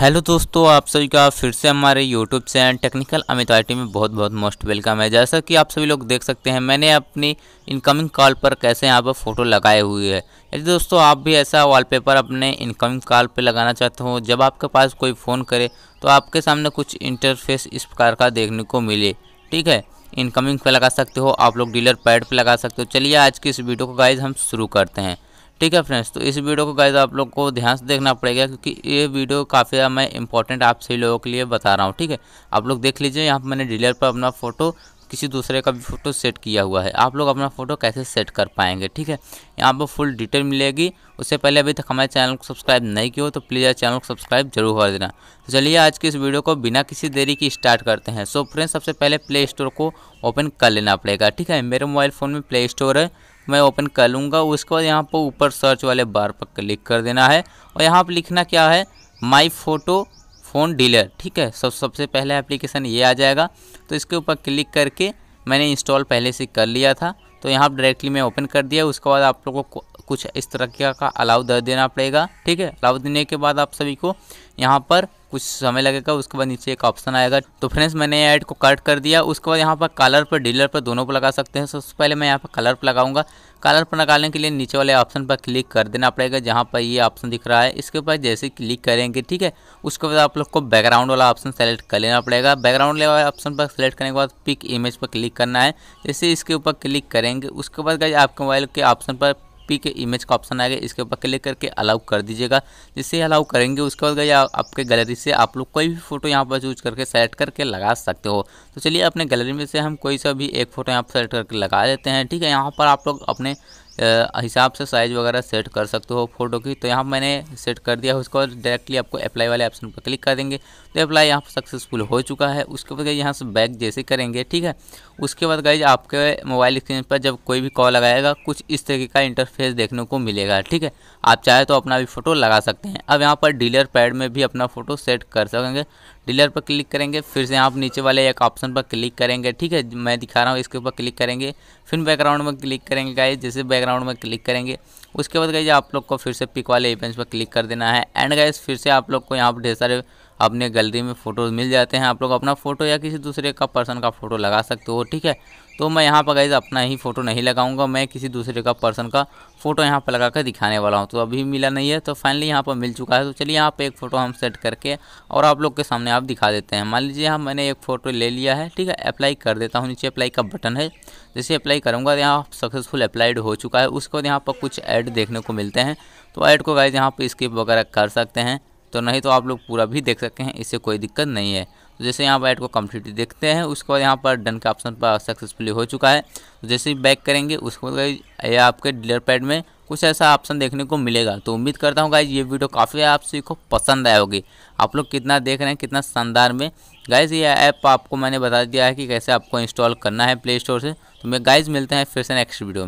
hello दोस्तों आप सभी का फिर से हमारे यूट्यूब चैनल टेक्निकल अमित आई में बहुत बहुत मोस्ट वेलकम है जैसा कि आप सभी लोग देख सकते हैं मैंने अपनी इनकमिंग कॉल पर कैसे यहाँ पर फ़ोटो लगाए हुए है यदि दोस्तों आप भी ऐसा वॉलपेपर अपने इनकमिंग कॉल पर लगाना चाहते हो जब आपके पास कोई फ़ोन करे तो आपके सामने कुछ इंटरफेस इस प्रकार का देखने को मिले ठीक है इनकमिंग पर लगा सकते हो आप लोग डीलर पैड पर लगा सकते हो चलिए आज की इस वीडियो को गाइज हम शुरू करते हैं ठीक है फ्रेंड्स तो इस वीडियो को गाइज आप लोग को ध्यान से देखना पड़ेगा क्योंकि ये वीडियो काफ़ी मैं इंपॉर्टेंट आप सभी लोगों के लिए बता रहा हूँ ठीक है आप लोग देख लीजिए यहाँ पर मैंने डीलर पर अपना फ़ोटो किसी दूसरे का भी फ़ोटो सेट किया हुआ है आप लोग अपना फ़ोटो कैसे सेट कर पाएंगे ठीक है यहाँ पर फुल डिटेल मिलेगी उससे पहले अभी तक हमारे चैनल को सब्सक्राइब नहीं किया हो तो प्लीज़ चैनल को सब्सक्राइब जरूर कर देना तो चलिए आज की इस वीडियो को बिना किसी देरी की स्टार्ट करते हैं सो फ्रेंड्स सबसे पहले प्ले स्टोर को ओपन कर लेना पड़ेगा ठीक है मेरे मोबाइल फ़ोन में प्ले स्टोर है मैं ओपन कर लूँगा उसके बाद यहाँ पर ऊपर सर्च वाले बार पर क्लिक कर देना है और यहाँ पर लिखना क्या है माई फोटो फ़ोन डीलर ठीक है सब सबसे पहले एप्लीकेशन ये आ जाएगा तो इसके ऊपर क्लिक करके मैंने इंस्टॉल पहले से कर लिया था तो यहाँ डायरेक्टली मैं ओपन कर दिया उसके बाद आप लोगों को कुछ इस तरह का अलाउ दे देना पड़ेगा ठीक है अलाउ देने के बाद आप सभी को यहाँ पर कुछ समय लगेगा उसके बाद नीचे एक ऑप्शन आएगा तो फ्रेंड्स मैंने ऐड को कट कर दिया उसके बाद यहाँ पर कलर पर डीलर पर दोनों पर लगा सकते हैं सबसे पहले मैं यहाँ पर कलर पर लगाऊंगा कलर पर लगाने के लिए नीचे वाले ऑप्शन पर क्लिक कर देना पड़ेगा जहाँ पर ये ऑप्शन दिख रहा है इसके ऊपर जैसे क्लिक करेंगे ठीक है उसके बाद आप लोग को बैकग्राउंड वाला ऑप्शन सेलेक्ट कर लेना पड़ेगा बैकग्राउंड वाले ऑप्शन पर सेलेक्ट करने के बाद पिक इमेज पर क्लिक करना है जैसे इसके ऊपर क्लिक करेंगे उसके बाद आपके मोबाइल के ऑप्शन पर पी के इमेज का ऑप्शन आएगा इसके ऊपर क्लिक करके अलाउ कर दीजिएगा जिससे अलाउ करेंगे उसके बाद गई आपके गैलरी से आप लोग कोई भी फोटो यहाँ पर चूज करके सेलेक्ट करके लगा सकते हो तो चलिए अपने गैलरी में से हम कोई सा भी एक फ़ोटो यहाँ पर सेलेक्ट करके लगा लेते हैं ठीक है यहाँ पर आप लोग अपने हिसाब से साइज़ वगैरह सेट कर सकते हो फोटो की तो यहाँ मैंने सेट कर दिया उसको डायरेक्टली आपको अप्लाई वाले ऑप्शन पर क्लिक कर देंगे तो अप्लाई यहाँ पर सक्सेसफुल हो चुका है उसके बाद यहाँ से बैक जैसे करेंगे ठीक है उसके बाद गई आपके मोबाइल स्क्रीन पर जब कोई भी कॉल लगाएगा कुछ इस तरीके का इंटरफेस देखने को मिलेगा ठीक है आप चाहे तो अपना भी फ़ोटो लगा सकते हैं अब यहाँ पर डीलर पैड में भी अपना फ़ोटो सेट कर सकेंगे डीलर पर क्लिक करेंगे फिर से आप नीचे वाले एक ऑप्शन पर क्लिक करेंगे ठीक है मैं दिखा रहा हूँ इसके ऊपर क्लिक करेंगे फिर बैकग्राउंड में क्लिक करेंगे गाइज जैसे बैकग्राउंड में क्लिक करेंगे उसके बाद गाइज आप लोग को फिर से पिक वाले इवेंट्स पर क्लिक कर देना है एंड गाइज फिर से आप लोग को यहाँ पर ढेर सारे अपने गैलरी में फ़ोटोज़ मिल जाते हैं आप लोग अपना फ़ोटो या किसी दूसरे का पर्सन का फ़ोटो लगा सकते हो ठीक है तो मैं यहाँ पर गई अपना ही फ़ोटो नहीं लगाऊंगा मैं किसी दूसरे का पर्सन का फ़ोटो यहाँ पर लगा कर दिखाने वाला हूँ तो अभी मिला नहीं है तो फाइनली यहाँ पर मिल चुका है तो चलिए यहाँ पर एक फ़ोटो हम सेट करके और आप लोग के सामने आप दिखा देते हैं मान लीजिए यहाँ मैंने एक फ़ोटो ले लिया है ठीक है अप्लाई कर देता हूँ नीचे अप्लाई का बटन है जैसे अप्लाई करूँगा यहाँ सक्सेसफुल अप्लाइड हो चुका है उसके बाद यहाँ पर कुछ ऐड देखने को मिलते हैं तो ऐड को गाइज यहाँ पर स्किप वगैरह कर सकते हैं तो नहीं तो आप लोग पूरा भी देख सकते हैं इससे कोई दिक्कत नहीं है तो जैसे यहाँ पर ऐड को कम्प्लीट देखते हैं उसके बाद यहाँ पर डन के ऑप्शन पर सक्सेसफुली हो चुका है तो जैसे ही बैक करेंगे उसके बाद आपके डीलर पैड में कुछ ऐसा ऑप्शन देखने को मिलेगा तो उम्मीद करता हूँ गाइज ये वीडियो काफ़ी आप को पसंद आए होगी आप लोग कितना देख रहे हैं कितना शानदार में गाइज ये ऐप आपको मैंने बता दिया है कि कैसे आपको इंस्टॉल करना है प्ले स्टोर से तो मैं गाइज मिलते हैं फिर से नेक्स्ट वीडियो में